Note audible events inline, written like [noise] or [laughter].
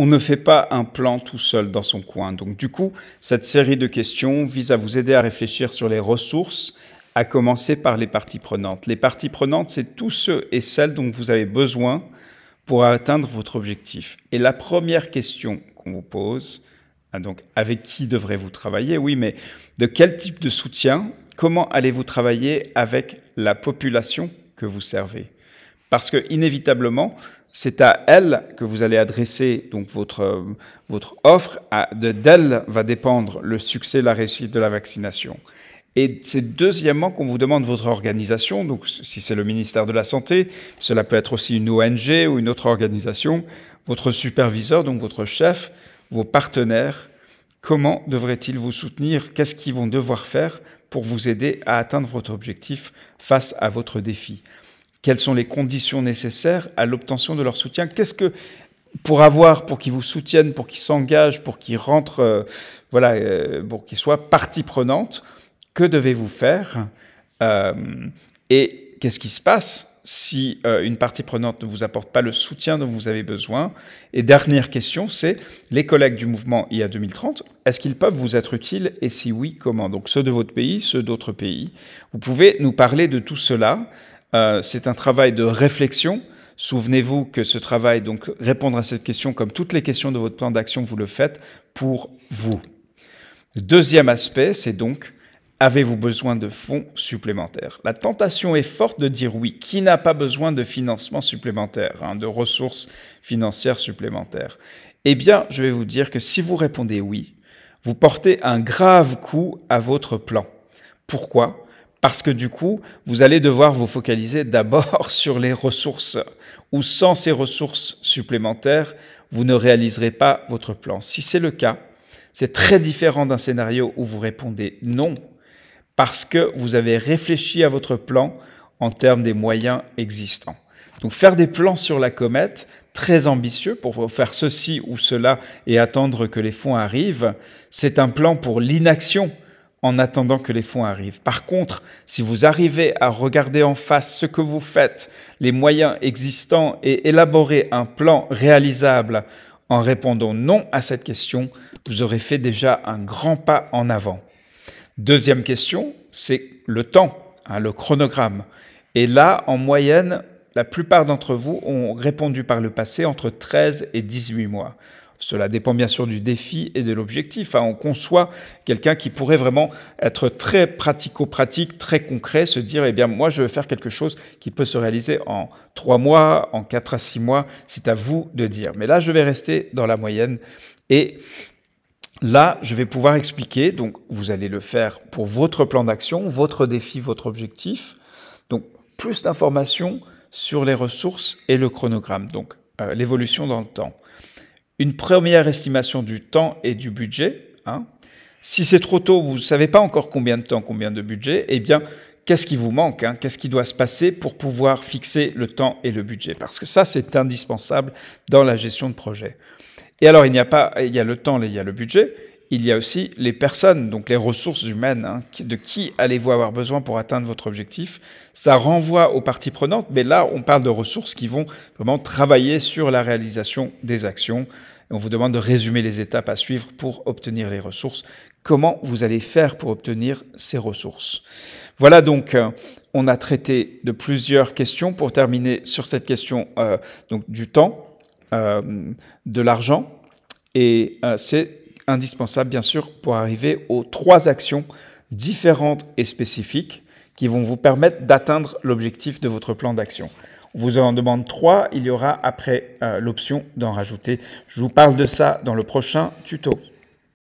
on ne fait pas un plan tout seul dans son coin. Donc du coup, cette série de questions vise à vous aider à réfléchir sur les ressources, à commencer par les parties prenantes. Les parties prenantes, c'est tous ceux et celles dont vous avez besoin pour atteindre votre objectif. Et la première question qu'on vous pose, ah, donc avec qui devrez-vous travailler Oui, mais de quel type de soutien Comment allez-vous travailler avec la population que vous servez Parce que inévitablement, c'est à elle que vous allez adresser donc votre, votre offre. D'elle va dépendre le succès, la réussite de la vaccination. Et c'est deuxièmement qu'on vous demande votre organisation. Donc, si c'est le ministère de la Santé, cela peut être aussi une ONG ou une autre organisation. Votre superviseur, donc votre chef, vos partenaires, comment devraient-ils vous soutenir Qu'est-ce qu'ils vont devoir faire pour vous aider à atteindre votre objectif face à votre défi quelles sont les conditions nécessaires à l'obtention de leur soutien Qu'est-ce que pour avoir, pour qu'ils vous soutiennent, pour qu'ils s'engagent, pour qu'ils rentrent, euh, voilà, euh, pour qu'ils soient partie prenante, que devez-vous faire euh, Et qu'est-ce qui se passe si une partie prenante ne vous apporte pas le soutien dont vous avez besoin Et dernière question, c'est les collègues du mouvement IA 2030, est-ce qu'ils peuvent vous être utiles Et si oui, comment Donc ceux de votre pays, ceux d'autres pays. Vous pouvez nous parler de tout cela. Euh, c'est un travail de réflexion. Souvenez-vous que ce travail, donc répondre à cette question comme toutes les questions de votre plan d'action, vous le faites pour vous. Deuxième aspect, c'est donc avez-vous besoin de fonds supplémentaires La tentation est forte de dire oui. Qui n'a pas besoin de financement supplémentaire, hein, de ressources financières supplémentaires Eh bien, je vais vous dire que si vous répondez oui, vous portez un grave coup à votre plan. Pourquoi parce que du coup, vous allez devoir vous focaliser d'abord [laughs] sur les ressources, ou sans ces ressources supplémentaires, vous ne réaliserez pas votre plan. Si c'est le cas, c'est très différent d'un scénario où vous répondez non, parce que vous avez réfléchi à votre plan en termes des moyens existants. Donc faire des plans sur la comète, très ambitieux pour faire ceci ou cela et attendre que les fonds arrivent, c'est un plan pour l'inaction en attendant que les fonds arrivent. Par contre, si vous arrivez à regarder en face ce que vous faites, les moyens existants et élaborer un plan réalisable en répondant non à cette question, vous aurez fait déjà un grand pas en avant. Deuxième question, c'est le temps, hein, le chronogramme. Et là, en moyenne, la plupart d'entre vous ont répondu par le passé entre 13 et 18 mois. Cela dépend bien sûr du défi et de l'objectif. Hein. On conçoit quelqu'un qui pourrait vraiment être très pratico-pratique, très concret, se dire, eh bien, moi, je veux faire quelque chose qui peut se réaliser en trois mois, en quatre à six mois. C'est à vous de dire. Mais là, je vais rester dans la moyenne et Là, je vais pouvoir expliquer, donc vous allez le faire pour votre plan d'action, votre défi, votre objectif. Donc, plus d'informations sur les ressources et le chronogramme, donc euh, l'évolution dans le temps une première estimation du temps et du budget. Hein. Si c'est trop tôt, vous ne savez pas encore combien de temps, combien de budget, eh bien, qu'est-ce qui vous manque hein? Qu'est-ce qui doit se passer pour pouvoir fixer le temps et le budget Parce que ça, c'est indispensable dans la gestion de projet. Et alors, il n'y a pas, il y a le temps, il y a le budget, il y a aussi les personnes, donc les ressources humaines, hein, de qui allez-vous avoir besoin pour atteindre votre objectif. Ça renvoie aux parties prenantes, mais là, on parle de ressources qui vont vraiment travailler sur la réalisation des actions. on vous demande de résumer les étapes à suivre pour obtenir les ressources. Comment vous allez faire pour obtenir ces ressources Voilà donc euh, on a traité de plusieurs questions pour terminer sur cette question euh, donc du temps, euh, de l'argent, et c'est indispensable bien sûr pour arriver aux trois actions différentes et spécifiques qui vont vous permettre d'atteindre l'objectif de votre plan d'action. On vous en demande trois, il y aura après euh, l'option d'en rajouter. Je vous parle de ça dans le prochain tuto.